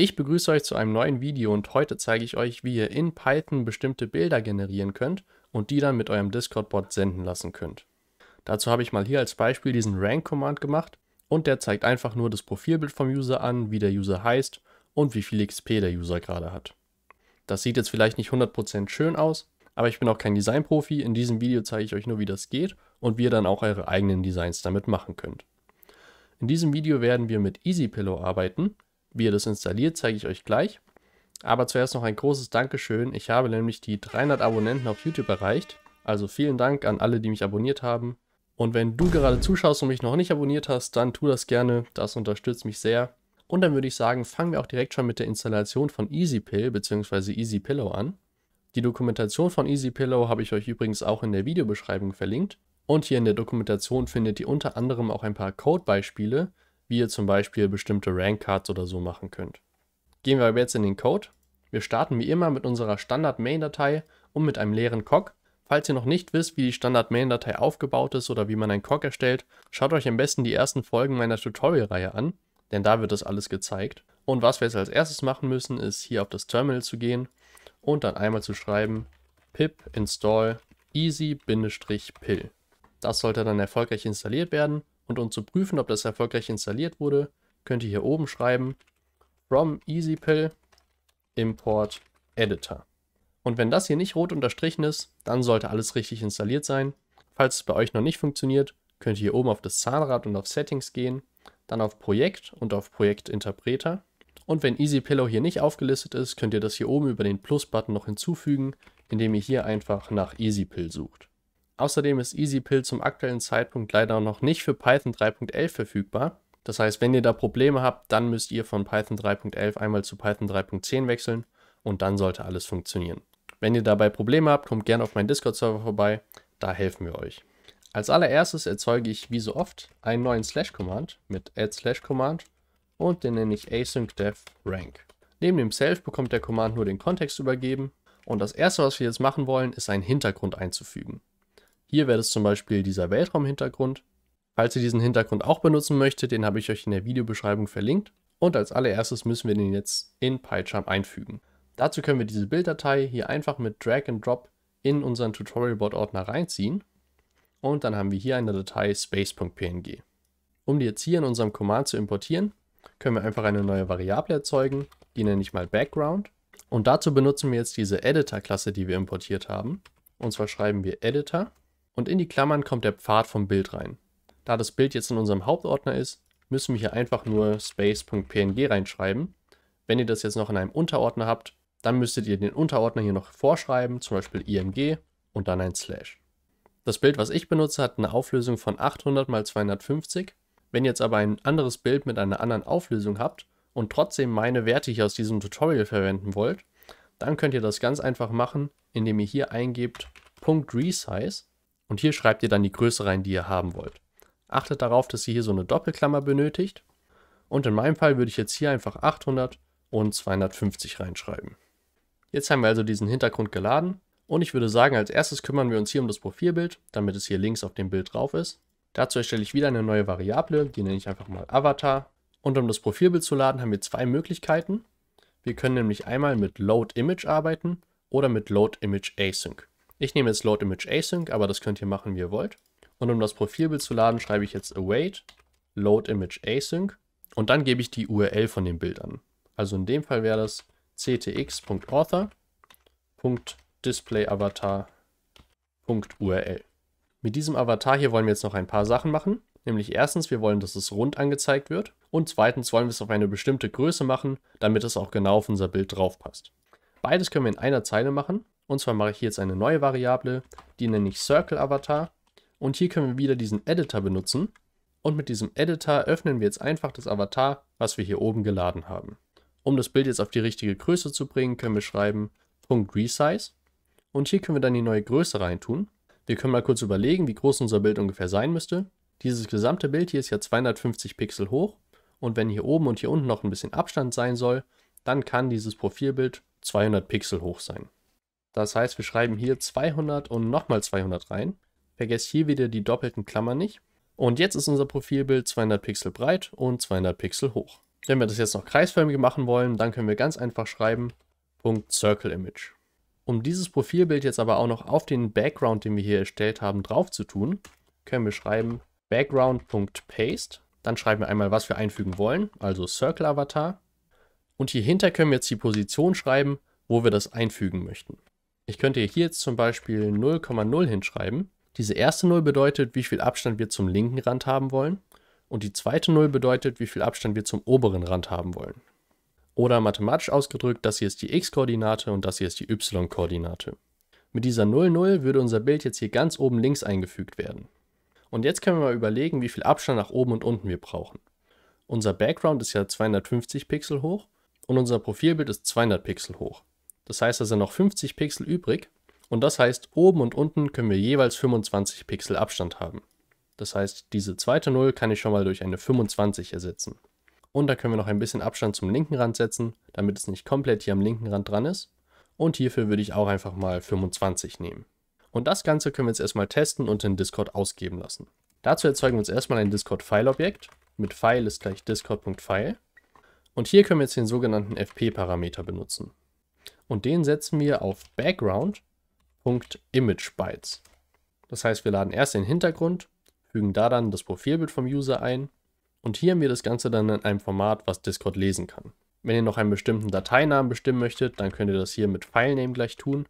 Ich begrüße euch zu einem neuen Video und heute zeige ich euch, wie ihr in Python bestimmte Bilder generieren könnt und die dann mit eurem Discord-Bot senden lassen könnt. Dazu habe ich mal hier als Beispiel diesen Rank-Command gemacht und der zeigt einfach nur das Profilbild vom User an, wie der User heißt und wie viel XP der User gerade hat. Das sieht jetzt vielleicht nicht 100% schön aus, aber ich bin auch kein Design-Profi. In diesem Video zeige ich euch nur, wie das geht und wie ihr dann auch eure eigenen Designs damit machen könnt. In diesem Video werden wir mit EasyPillow arbeiten, wie ihr das installiert, zeige ich euch gleich. Aber zuerst noch ein großes Dankeschön. Ich habe nämlich die 300 Abonnenten auf YouTube erreicht. Also vielen Dank an alle, die mich abonniert haben. Und wenn du gerade zuschaust und mich noch nicht abonniert hast, dann tu das gerne. Das unterstützt mich sehr. Und dann würde ich sagen, fangen wir auch direkt schon mit der Installation von EasyPill bzw. EasyPillow an. Die Dokumentation von EasyPillow habe ich euch übrigens auch in der Videobeschreibung verlinkt. Und hier in der Dokumentation findet ihr unter anderem auch ein paar Codebeispiele, wie ihr zum Beispiel bestimmte Rank-Cards oder so machen könnt. Gehen wir aber jetzt in den Code. Wir starten wie immer mit unserer Standard-Main-Datei und mit einem leeren Cog. Falls ihr noch nicht wisst, wie die Standard-Main-Datei aufgebaut ist oder wie man einen Cog erstellt, schaut euch am besten die ersten Folgen meiner Tutorial-Reihe an, denn da wird das alles gezeigt. Und was wir jetzt als erstes machen müssen, ist hier auf das Terminal zu gehen und dann einmal zu schreiben pip install easy-pill. Das sollte dann erfolgreich installiert werden und um zu prüfen, ob das erfolgreich installiert wurde, könnt ihr hier oben schreiben from EasyPill import editor. Und wenn das hier nicht rot unterstrichen ist, dann sollte alles richtig installiert sein. Falls es bei euch noch nicht funktioniert, könnt ihr hier oben auf das Zahnrad und auf Settings gehen, dann auf Projekt und auf Projektinterpreter. Und wenn EasyPillow hier nicht aufgelistet ist, könnt ihr das hier oben über den Plus-Button noch hinzufügen, indem ihr hier einfach nach EasyPill sucht. Außerdem ist EasyPill zum aktuellen Zeitpunkt leider noch nicht für Python 3.11 verfügbar. Das heißt, wenn ihr da Probleme habt, dann müsst ihr von Python 3.11 einmal zu Python 3.10 wechseln und dann sollte alles funktionieren. Wenn ihr dabei Probleme habt, kommt gerne auf meinen Discord-Server vorbei, da helfen wir euch. Als allererstes erzeuge ich wie so oft einen neuen Slash-Command mit add Slash-Command und den nenne ich async dev rank. Neben dem self bekommt der Command nur den Kontext übergeben und das erste, was wir jetzt machen wollen, ist einen Hintergrund einzufügen. Hier wäre das zum Beispiel dieser Weltraumhintergrund. Falls ihr diesen Hintergrund auch benutzen möchtet, den habe ich euch in der Videobeschreibung verlinkt. Und als allererstes müssen wir den jetzt in PyCharm einfügen. Dazu können wir diese Bilddatei hier einfach mit Drag and Drop in unseren Tutorialboard-Ordner reinziehen. Und dann haben wir hier eine Datei space.png. Um die jetzt hier in unserem Command zu importieren, können wir einfach eine neue Variable erzeugen. Die nenne ich mal Background. Und dazu benutzen wir jetzt diese Editor-Klasse, die wir importiert haben. Und zwar schreiben wir Editor und in die Klammern kommt der Pfad vom Bild rein. Da das Bild jetzt in unserem Hauptordner ist, müssen wir hier einfach nur space.png reinschreiben. Wenn ihr das jetzt noch in einem Unterordner habt, dann müsstet ihr den Unterordner hier noch vorschreiben, zum Beispiel img und dann ein Slash. Das Bild, was ich benutze, hat eine Auflösung von 800 x 250. Wenn ihr jetzt aber ein anderes Bild mit einer anderen Auflösung habt und trotzdem meine Werte hier aus diesem Tutorial verwenden wollt, dann könnt ihr das ganz einfach machen, indem ihr hier eingebt .resize und hier schreibt ihr dann die Größe rein, die ihr haben wollt. Achtet darauf, dass ihr hier so eine Doppelklammer benötigt. Und in meinem Fall würde ich jetzt hier einfach 800 und 250 reinschreiben. Jetzt haben wir also diesen Hintergrund geladen. Und ich würde sagen, als erstes kümmern wir uns hier um das Profilbild, damit es hier links auf dem Bild drauf ist. Dazu erstelle ich wieder eine neue Variable, die nenne ich einfach mal Avatar. Und um das Profilbild zu laden, haben wir zwei Möglichkeiten. Wir können nämlich einmal mit Load Image arbeiten oder mit Load Image Async. Ich nehme jetzt Load Image Async, aber das könnt ihr machen, wie ihr wollt. Und um das Profilbild zu laden, schreibe ich jetzt await load image async und dann gebe ich die URL von dem Bild an. Also in dem Fall wäre das ctx.author.displayavatar.url. Mit diesem Avatar hier wollen wir jetzt noch ein paar Sachen machen. Nämlich erstens, wir wollen, dass es rund angezeigt wird und zweitens wollen wir es auf eine bestimmte Größe machen, damit es auch genau auf unser Bild drauf passt. Beides können wir in einer Zeile machen und zwar mache ich jetzt eine neue Variable, die nenne ich Circle Avatar. Und hier können wir wieder diesen Editor benutzen. Und mit diesem Editor öffnen wir jetzt einfach das Avatar, was wir hier oben geladen haben. Um das Bild jetzt auf die richtige Größe zu bringen, können wir schreiben .resize. Und hier können wir dann die neue Größe reintun. Wir können mal kurz überlegen, wie groß unser Bild ungefähr sein müsste. Dieses gesamte Bild hier ist ja 250 Pixel hoch. Und wenn hier oben und hier unten noch ein bisschen Abstand sein soll, dann kann dieses Profilbild 200 Pixel hoch sein. Das heißt, wir schreiben hier 200 und nochmal 200 rein. Vergesst hier wieder die doppelten Klammern nicht. Und jetzt ist unser Profilbild 200 Pixel breit und 200 Pixel hoch. Wenn wir das jetzt noch kreisförmig machen wollen, dann können wir ganz einfach schreiben Punkt Um dieses Profilbild jetzt aber auch noch auf den Background, den wir hier erstellt haben, drauf zu tun, können wir schreiben Background.paste. Dann schreiben wir einmal, was wir einfügen wollen, also Circle Avatar. Und hier hinter können wir jetzt die Position schreiben, wo wir das einfügen möchten. Ich könnte hier jetzt zum Beispiel 0,0 hinschreiben. Diese erste 0 bedeutet, wie viel Abstand wir zum linken Rand haben wollen. Und die zweite 0 bedeutet, wie viel Abstand wir zum oberen Rand haben wollen. Oder mathematisch ausgedrückt, das hier ist die x-Koordinate und das hier ist die y-Koordinate. Mit dieser 0, 0 würde unser Bild jetzt hier ganz oben links eingefügt werden. Und jetzt können wir mal überlegen, wie viel Abstand nach oben und unten wir brauchen. Unser Background ist ja 250 Pixel hoch und unser Profilbild ist 200 Pixel hoch. Das heißt, da sind noch 50 Pixel übrig. Und das heißt, oben und unten können wir jeweils 25 Pixel Abstand haben. Das heißt, diese zweite 0 kann ich schon mal durch eine 25 ersetzen. Und da können wir noch ein bisschen Abstand zum linken Rand setzen, damit es nicht komplett hier am linken Rand dran ist. Und hierfür würde ich auch einfach mal 25 nehmen. Und das Ganze können wir jetzt erstmal testen und in Discord ausgeben lassen. Dazu erzeugen wir uns erstmal ein Discord-File-Objekt. Mit File ist gleich discord.file. Und hier können wir jetzt den sogenannten fp-Parameter benutzen und den setzen wir auf Background.ImageBytes. Das heißt, wir laden erst den Hintergrund, fügen da dann das Profilbild vom User ein und hier haben wir das Ganze dann in einem Format, was Discord lesen kann. Wenn ihr noch einen bestimmten Dateinamen bestimmen möchtet, dann könnt ihr das hier mit Filename gleich tun.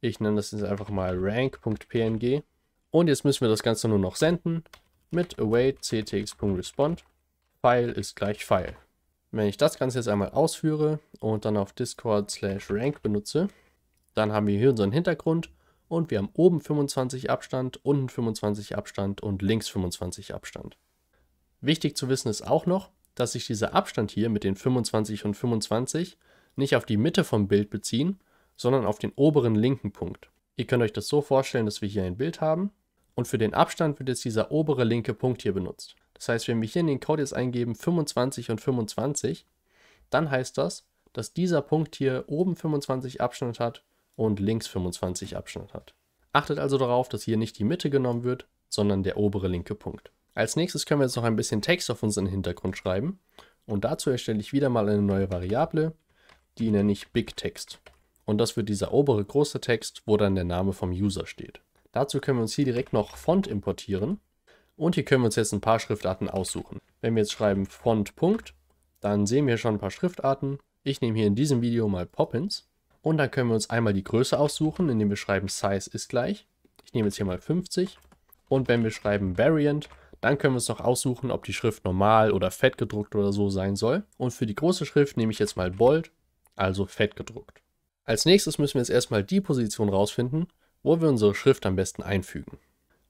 Ich nenne das jetzt einfach mal rank.png und jetzt müssen wir das Ganze nur noch senden mit await ctx.respond. File ist gleich File. Wenn ich das Ganze jetzt einmal ausführe und dann auf Discord slash Rank benutze, dann haben wir hier unseren Hintergrund und wir haben oben 25 Abstand, unten 25 Abstand und links 25 Abstand. Wichtig zu wissen ist auch noch, dass sich dieser Abstand hier mit den 25 und 25 nicht auf die Mitte vom Bild beziehen, sondern auf den oberen linken Punkt. Ihr könnt euch das so vorstellen, dass wir hier ein Bild haben und für den Abstand wird jetzt dieser obere linke Punkt hier benutzt. Das heißt, wenn wir hier in den Code jetzt eingeben 25 und 25, dann heißt das, dass dieser Punkt hier oben 25 Abschnitt hat und links 25 Abschnitt hat. Achtet also darauf, dass hier nicht die Mitte genommen wird, sondern der obere linke Punkt. Als nächstes können wir jetzt noch ein bisschen Text auf unseren Hintergrund schreiben und dazu erstelle ich wieder mal eine neue Variable, die nenne ich Big Text. Und das wird dieser obere große Text, wo dann der Name vom User steht. Dazu können wir uns hier direkt noch Font importieren und hier können wir uns jetzt ein paar Schriftarten aussuchen. Wenn wir jetzt schreiben Font. Punkt, dann sehen wir schon ein paar Schriftarten. Ich nehme hier in diesem Video mal Poppins. Und dann können wir uns einmal die Größe aussuchen, indem wir schreiben Size ist gleich. Ich nehme jetzt hier mal 50. Und wenn wir schreiben Variant, dann können wir uns noch aussuchen, ob die Schrift normal oder fett gedruckt oder so sein soll. Und für die große Schrift nehme ich jetzt mal Bold, also fett gedruckt. Als nächstes müssen wir jetzt erstmal die Position rausfinden, wo wir unsere Schrift am besten einfügen.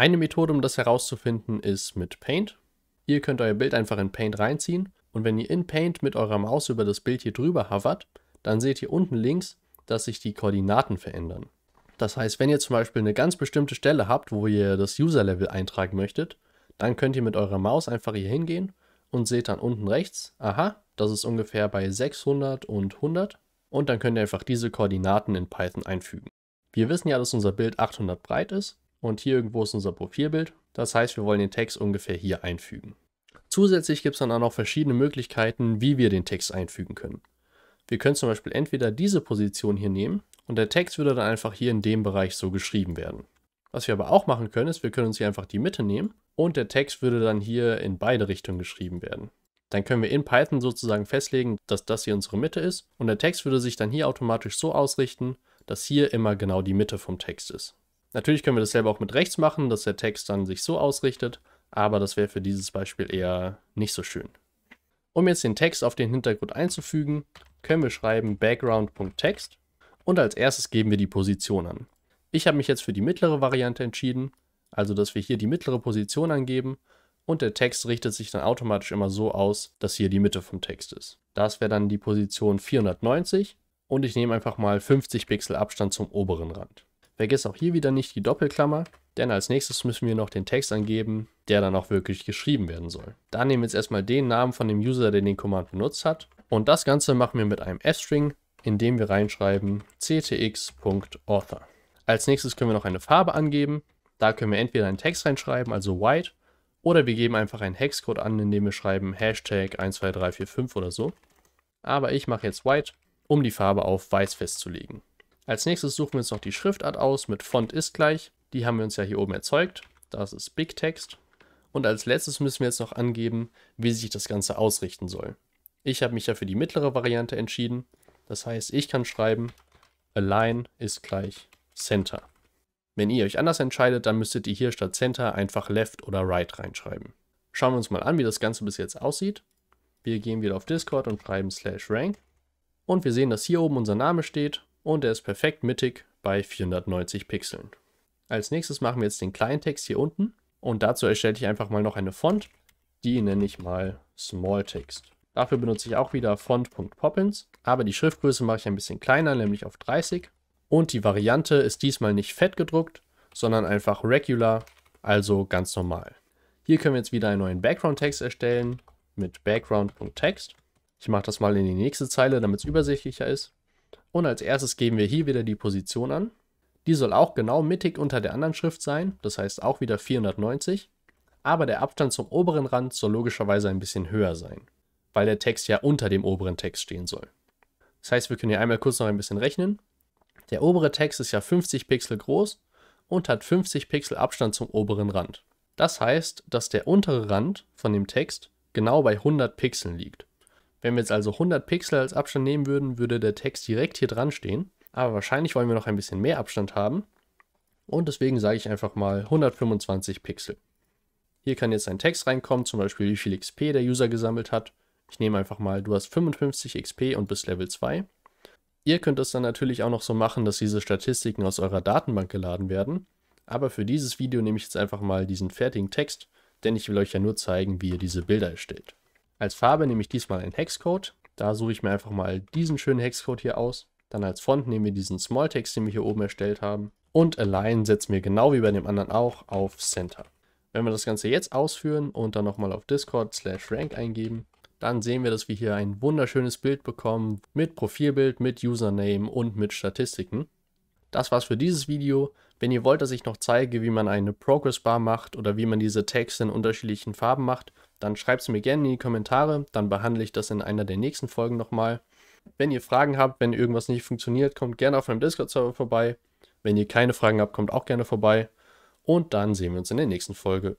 Eine Methode, um das herauszufinden, ist mit Paint. Ihr könnt euer Bild einfach in Paint reinziehen und wenn ihr in Paint mit eurer Maus über das Bild hier drüber hovert, dann seht ihr unten links, dass sich die Koordinaten verändern. Das heißt, wenn ihr zum Beispiel eine ganz bestimmte Stelle habt, wo ihr das User-Level eintragen möchtet, dann könnt ihr mit eurer Maus einfach hier hingehen und seht dann unten rechts, aha, das ist ungefähr bei 600 und 100 und dann könnt ihr einfach diese Koordinaten in Python einfügen. Wir wissen ja, dass unser Bild 800 breit ist und hier irgendwo ist unser Profilbild. Das heißt, wir wollen den Text ungefähr hier einfügen. Zusätzlich gibt es dann auch noch verschiedene Möglichkeiten, wie wir den Text einfügen können. Wir können zum Beispiel entweder diese Position hier nehmen und der Text würde dann einfach hier in dem Bereich so geschrieben werden. Was wir aber auch machen können, ist, wir können uns hier einfach die Mitte nehmen und der Text würde dann hier in beide Richtungen geschrieben werden. Dann können wir in Python sozusagen festlegen, dass das hier unsere Mitte ist und der Text würde sich dann hier automatisch so ausrichten, dass hier immer genau die Mitte vom Text ist. Natürlich können wir das selber auch mit rechts machen, dass der Text dann sich so ausrichtet, aber das wäre für dieses Beispiel eher nicht so schön. Um jetzt den Text auf den Hintergrund einzufügen, können wir schreiben background.text und als erstes geben wir die Position an. Ich habe mich jetzt für die mittlere Variante entschieden, also dass wir hier die mittlere Position angeben und der Text richtet sich dann automatisch immer so aus, dass hier die Mitte vom Text ist. Das wäre dann die Position 490 und ich nehme einfach mal 50 Pixel Abstand zum oberen Rand. Vergiss auch hier wieder nicht die Doppelklammer, denn als nächstes müssen wir noch den Text angeben, der dann auch wirklich geschrieben werden soll. Da nehmen wir jetzt erstmal den Namen von dem User, der den Command benutzt hat. Und das Ganze machen wir mit einem S-String, indem wir reinschreiben ctx.author. Als nächstes können wir noch eine Farbe angeben. Da können wir entweder einen Text reinschreiben, also white, oder wir geben einfach einen Hexcode an, indem wir schreiben Hashtag 12345 oder so. Aber ich mache jetzt white, um die Farbe auf weiß festzulegen. Als nächstes suchen wir uns noch die Schriftart aus mit Font ist gleich. Die haben wir uns ja hier oben erzeugt. Das ist Big Text. Und als letztes müssen wir jetzt noch angeben, wie sich das Ganze ausrichten soll. Ich habe mich ja für die mittlere Variante entschieden. Das heißt, ich kann schreiben, Align ist gleich Center. Wenn ihr euch anders entscheidet, dann müsstet ihr hier statt Center einfach Left oder Right reinschreiben. Schauen wir uns mal an, wie das Ganze bis jetzt aussieht. Wir gehen wieder auf Discord und schreiben slash rank. Und wir sehen, dass hier oben unser Name steht und er ist perfekt mittig bei 490 Pixeln. Als nächstes machen wir jetzt den kleinen Text hier unten und dazu erstelle ich einfach mal noch eine Font. Die nenne ich mal Small Text. Dafür benutze ich auch wieder font.poppins, aber die Schriftgröße mache ich ein bisschen kleiner, nämlich auf 30. Und die Variante ist diesmal nicht fett gedruckt, sondern einfach regular, also ganz normal. Hier können wir jetzt wieder einen neuen Background-Text erstellen mit background.text. Ich mache das mal in die nächste Zeile, damit es übersichtlicher ist. Und als erstes geben wir hier wieder die Position an. Die soll auch genau mittig unter der anderen Schrift sein, das heißt auch wieder 490. Aber der Abstand zum oberen Rand soll logischerweise ein bisschen höher sein, weil der Text ja unter dem oberen Text stehen soll. Das heißt, wir können hier einmal kurz noch ein bisschen rechnen. Der obere Text ist ja 50 Pixel groß und hat 50 Pixel Abstand zum oberen Rand. Das heißt, dass der untere Rand von dem Text genau bei 100 Pixeln liegt. Wenn wir jetzt also 100 Pixel als Abstand nehmen würden, würde der Text direkt hier dran stehen. Aber wahrscheinlich wollen wir noch ein bisschen mehr Abstand haben. Und deswegen sage ich einfach mal 125 Pixel. Hier kann jetzt ein Text reinkommen, zum Beispiel wie viel XP der User gesammelt hat. Ich nehme einfach mal, du hast 55 XP und bist Level 2. Ihr könnt das dann natürlich auch noch so machen, dass diese Statistiken aus eurer Datenbank geladen werden. Aber für dieses Video nehme ich jetzt einfach mal diesen fertigen Text, denn ich will euch ja nur zeigen, wie ihr diese Bilder erstellt. Als Farbe nehme ich diesmal einen Hexcode. Da suche ich mir einfach mal diesen schönen Hexcode hier aus. Dann als Font nehmen wir diesen Smalltext, den wir hier oben erstellt haben. Und Align setzen wir genau wie bei dem anderen auch auf Center. Wenn wir das Ganze jetzt ausführen und dann nochmal auf Discord slash Rank eingeben, dann sehen wir, dass wir hier ein wunderschönes Bild bekommen mit Profilbild, mit Username und mit Statistiken. Das war's für dieses Video. Wenn ihr wollt, dass ich noch zeige, wie man eine Progress Bar macht oder wie man diese Tags in unterschiedlichen Farben macht, dann schreibt es mir gerne in die Kommentare, dann behandle ich das in einer der nächsten Folgen nochmal. Wenn ihr Fragen habt, wenn irgendwas nicht funktioniert, kommt gerne auf meinem Discord-Server vorbei. Wenn ihr keine Fragen habt, kommt auch gerne vorbei. Und dann sehen wir uns in der nächsten Folge.